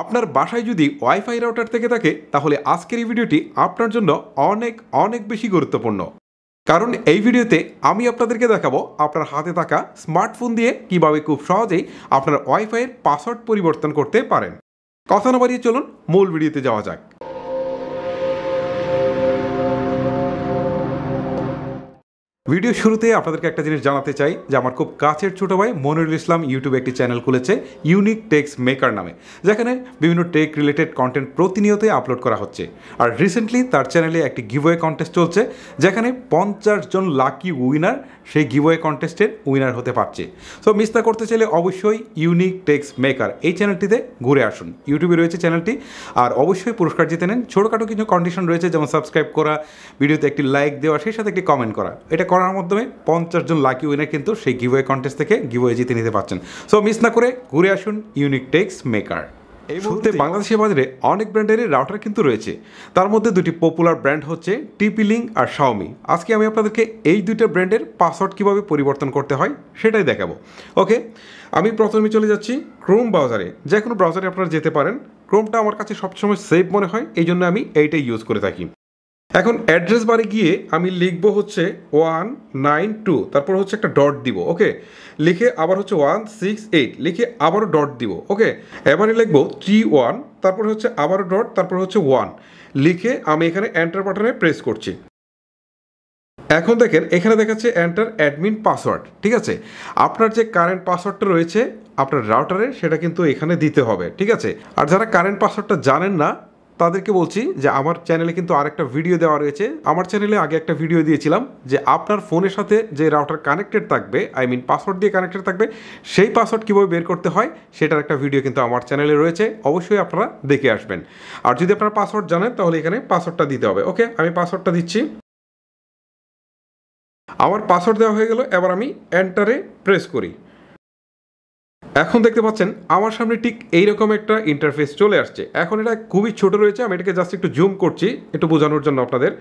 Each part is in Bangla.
আপনার বাসায় যদি ওয়াইফাই রাউটার থেকে থাকে তাহলে আজকের এই ভিডিওটি আপনার জন্য অনেক অনেক বেশি গুরুত্বপূর্ণ কারণ এই ভিডিওতে আমি আপনাদেরকে দেখাবো আপনার হাতে থাকা স্মার্টফোন দিয়ে কিভাবে খুব সহজেই আপনার ওয়াইফাইয়ের পাসওয়ার্ড পরিবর্তন করতে পারেন কথা না বাড়িয়ে চলুন মূল ভিডিওতে যাওয়া যাক ভিডিও শুরুতে আপনাদেরকে একটা জিনিস জানাতে চাই যে আমার খুব কাছের ছোটো ভাই মনিরুল ইসলাম ইউটিউবে একটি চ্যানেল খুলেছে ইউনিক টেক্স মেকার নামে যেখানে বিভিন্ন টেক রিলেটেড কন্টেন্ট প্রতিনিয়তই আপলোড করা হচ্ছে আর রিসেন্টলি তার চ্যানেলে একটি গিভওয়ে কন্টেস্ট চলছে যেখানে পঞ্চাশ জন লাকি উইনার সেই গিভওয়ে কন্টেস্টের উইনার হতে পারছে সো মিস না করতে চাইলে অবশ্যই ইউনিক টেক্স মেকার এই চ্যানেলটিতে ঘুরে আসুন ইউটিউবে রয়েছে চ্যানেলটি আর অবশ্যই পুরস্কার জিতে নেন ছোটোখাটো কিছু কন্ডিশন রয়েছে যেমন সাবস্ক্রাইব করা ভিডিওতে একটি লাইক দেওয়া সেই সাথে একটি কমেন্ট করা এটা করার মাধ্যমে পঞ্চাশ জন লাকি উইনার কিন্তু সেই গিভওয়ে কন্টেস্ট থেকে গিভওয়ে জিতে নিতে পারছেন সো মিস না করে ঘুরে আসুন ইউনিক টেক্স মেকার এই মুহূর্তে বাংলাদেশের বাজারে অনেক ব্র্যান্ডেরই রাউটার কিন্তু রয়েছে তার মধ্যে দুটি পপুলার ব্র্যান্ড হচ্ছে টিপি লিঙ্ক আর শাওমি আজকে আমি আপনাদেরকে এই দুইটা ব্র্যান্ডের পাসওয়ার্ড কীভাবে পরিবর্তন করতে হয় সেটাই দেখাবো ওকে আমি প্রথমে চলে যাচ্ছি ক্রোম ব্রাউজারে যে কোনো ব্রাউজারে আপনারা যেতে পারেন ক্রোমটা আমার কাছে সবসময় সেফ মনে হয় এই জন্য আমি এইটাই ইউজ করে থাকি এখন অ্যাড্রেস বারে গিয়ে আমি লিখবো হচ্ছে ওয়ান নাইন টু তারপর হচ্ছে একটা ডট দিব ওকে লিখে আবার হচ্ছে ওয়ান সিক্স এইট লিখে আবারও ডট দিব ওকে এবারে লিখবো থ্রি ওয়ান তারপর হচ্ছে আবারও ডট তারপর হচ্ছে ওয়ান লিখে আমি এখানে এন্টার বাটনে প্রেস করছি এখন দেখেন এখানে দেখাচ্ছে এন্টার অ্যাডমিন পাসওয়ার্ড ঠিক আছে আপনার যে কারেন্ট পাসওয়ার্ডটা রয়েছে আপনার রাউটারে সেটা কিন্তু এখানে দিতে হবে ঠিক আছে আর যারা কারেন্ট পাসওয়ার্ডটা জানেন না তাদেরকে বলছি যে আমার চ্যানেলে কিন্তু আরেকটা ভিডিও দেওয়া রয়েছে আমার চ্যানেলে আগে একটা ভিডিও দিয়েছিলাম যে আপনার ফোনের সাথে যে রাউটার কানেক্টেড থাকবে আই মিন পাসওয়ার্ড দিয়ে কানেক্টেড থাকবে সেই পাসওয়ার্ড কীভাবে বের করতে হয় সেটার একটা ভিডিও কিন্তু আমার চ্যানেলে রয়েছে অবশ্যই আপনারা দেখে আসবেন আর যদি আপনার পাসওয়ার্ড জানেন তাহলে এখানে পাসওয়ার্ডটা দিতে হবে ওকে আমি পাসওয়ার্ডটা দিচ্ছি আমার পাসওয়ার্ড দেওয়া হয়ে গেল এবার আমি এন্টারে প্রেস করি এখন দেখতে পাচ্ছেন আমার সামনে ঠিক এইরকম একটা ইন্টারফেস চলে আসছে এখন এটা খুবই ছোট রয়েছে আমি এটাকে জাস্ট একটু জুম করছি একটু বোঝানোর জন্য আপনাদের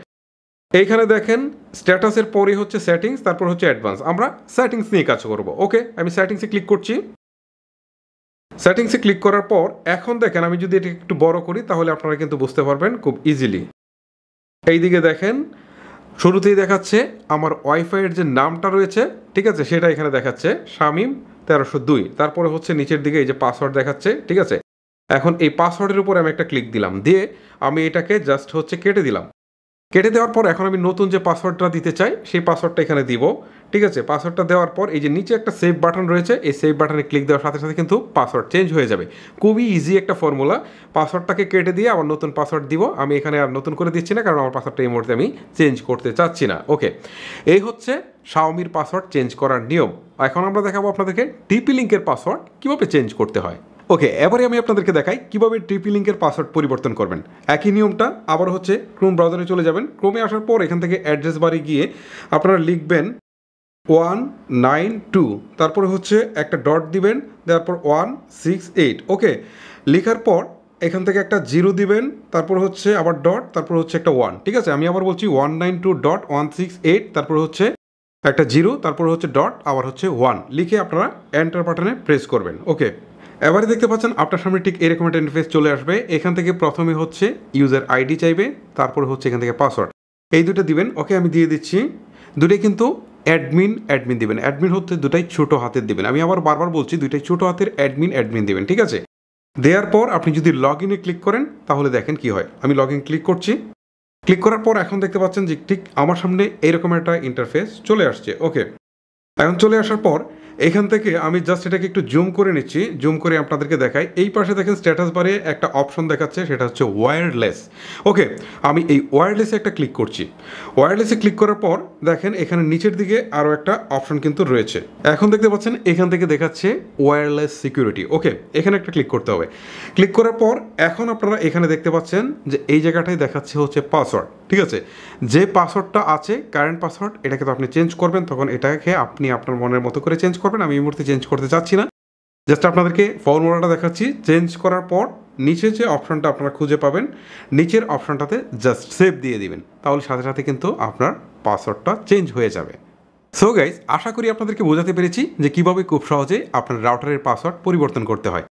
এইখানে দেখেন স্ট্যাটাসের পরে হচ্ছে সেটিংস তারপর হচ্ছে অ্যাডভান্স আমরা সেটিংস নিয়ে কাজ করব ওকে আমি সেটিংসে ক্লিক করছি সেটিংসে ক্লিক করার পর এখন দেখেন আমি যদি এটাকে একটু বড় করি তাহলে আপনারা কিন্তু বুঝতে পারবেন খুব ইজিলি এই দিকে দেখেন শুরুতেই দেখাচ্ছে আমার ওয়াইফাইয়ের যে নামটা রয়েছে ঠিক আছে সেটা এখানে দেখাচ্ছে শামিম তেরোশো দুই তারপরে হচ্ছে নিচের দিকে এই যে পাসওয়ার্ড দেখাচ্ছে ঠিক আছে এখন এই পাসওয়ার্ডের উপরে আমি একটা ক্লিক দিলাম দিয়ে আমি এটাকে জাস্ট হচ্ছে কেটে দিলাম কেটে দেওয়ার পর এখন আমি নতুন যে পাসওয়ার্ডটা দিতে চাই সেই পাসওয়ার্ডটা এখানে দিব ঠিক আছে পাসওয়ার্ডটা দেওয়ার পর এই যে নিচে একটা সেভ বাটন রয়েছে এই সেভ বাটনে ক্লিক দেওয়ার সাথে সাথে কিন্তু পাসওয়ার্ড চেঞ্জ হয়ে যাবে খুবই ইজি একটা ফর্মুলা পাসওয়ার্ডটাকে কেটে দিয়ে আবার নতুন পাসওয়ার্ড দিব আমি এখানে আর নতুন করে দিচ্ছি না কারণ আমার পাসওয়ার্ডটা এই মুহূর্তে আমি চেঞ্জ করতে চাচ্ছি না ওকে এই হচ্ছে শাওমির পাসওয়ার্ড চেঞ্জ করার নিয়ম এখন আমরা দেখাবো আপনাদেরকে ডিপি লিঙ্কের পাসওয়ার্ড কীভাবে চেঞ্জ করতে হয় ওকে এবারে আমি আপনাদেরকে দেখাই কীভাবে টিপি লিঙ্কের পাসওয়ার্ড পরিবর্তন করবেন একই নিয়মটা আবার হচ্ছে ক্রোম ব্রাউজারে চলে যাবেন ক্রোমে আসার পর এখান থেকে অ্যাড্রেস বারে গিয়ে আপনারা লিখবেন ওয়ান নাইন টু তারপরে হচ্ছে একটা ডট দিবেন তারপর ওয়ান সিক্স এইট ওকে লেখার পর এখান থেকে একটা জিরো দিবেন তারপর হচ্ছে আবার ডট তারপর হচ্ছে একটা ওয়ান ঠিক আছে আমি আবার বলছি one nine two dot one six eight তারপর হচ্ছে একটা জিরো তারপর হচ্ছে ডট আবার হচ্ছে ওয়ান লিখে আপনারা এন্টার বাটনে প্রেস করবেন ওকে এবারে দেখতে পাচ্ছেন আপনার সামনে ঠিক এরকম একটা ইন্টারফেস চলে আসবে এখান থেকে প্রথমে হচ্ছে ইউজার আইডি চাইবে তারপরে হচ্ছে এখান থেকে পাসওয়ার্ড এই দুটো দিবেন ওকে আমি দিয়ে দিচ্ছি দুটোই কিন্তু অ্যাডমিন অ্যাডমিন দিবেন অ্যাডমিন হচ্ছে দুটাই ছোটো হাতের দিবেন আমি আবার বারবার বলছি দুটাই ছোটো হাতের অ্যাডমিন অ্যাডমিন দিবেন ঠিক আছে দেওয়ার পর আপনি যদি লগ ইনে ক্লিক করেন তাহলে দেখেন কি হয় আমি লগ ইন ক্লিক করছি ক্লিক করার পর এখন দেখতে পাচ্ছেন যে ঠিক আমার সামনে এরকম একটা ইন্টারফেস চলে আসছে ওকে এখন চলে আসার পর এখান থেকে আমি জাস্ট এটাকে একটু জুম করে নিচ্ছি জুম করে আপনাদেরকে দেখাই এই পাশে দেখেন স্ট্যাটাস বারে একটা অপশন দেখাচ্ছে সেটা হচ্ছে ওয়্যারলেস ওকে আমি এই ওয়্যারলেসে একটা ক্লিক করছি ওয়্যারলেসে ক্লিক করার পর দেখেন এখানে নিচের দিকে আরও একটা অপশন কিন্তু রয়েছে এখন দেখতে পাচ্ছেন এখান থেকে দেখাচ্ছে ওয়্যারলেস সিকিউরিটি ওকে এখানে একটা ক্লিক করতে হবে ক্লিক করার পর এখন আপনারা এখানে দেখতে পাচ্ছেন যে এই জায়গাটাই দেখাচ্ছে হচ্ছে পাসওয়ার্ড ঠিক আছে যে পাসওয়ার্ডটা আছে কারেন্ট পাসওয়ার্ড এটাকে তো আপনি চেঞ্জ করবেন তখন এটাকে আপনি আপনার মনের মতো করে চেঞ্জ করবেন করবেন আমি এই মুহূর্তে চেঞ্জ করতে চাচ্ছি না জাস্ট আপনাদেরকে ফর্মুলাটা দেখাচ্ছি চেঞ্জ করার পর নিচে যে অপশানটা আপনারা খুঁজে পাবেন নিচের অপশানটাতে জাস্ট সেভ দিয়ে দিবেন তাহলে সাথে সাথে কিন্তু আপনার পাসওয়ার্ডটা চেঞ্জ হয়ে যাবে সো গাইজ আশা করি আপনাদেরকে বোঝাতে পেরেছি যে কীভাবে খুব সহজে আপনার রাউটারের পাসওয়ার্ড পরিবর্তন করতে হয়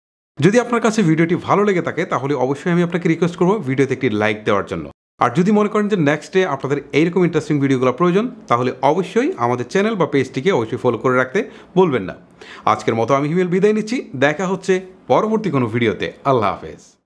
যদি আপনার কাছে ভিডিওটি ভালো লেগে থাকে তাহলে অবশ্যই আমি আপনাকে রিকোয়েস্ট করবো ভিডিওতে একটি লাইক দেওয়ার জন্য আর যদি মনে করেন যে নেক্সট ডে আপনাদের এইরকম ইন্টারেস্টিং ভিডিওগুলো প্রয়োজন তাহলে অবশ্যই আমাদের চ্যানেল বা পেজটিকে অবশ্যই ফলো করে রাখতে বলবেন না আজকের মতো আমি হিমেল বিদায় নিচ্ছি দেখা হচ্ছে পরবর্তী কোনো ভিডিওতে আল্লাহ হাফেজ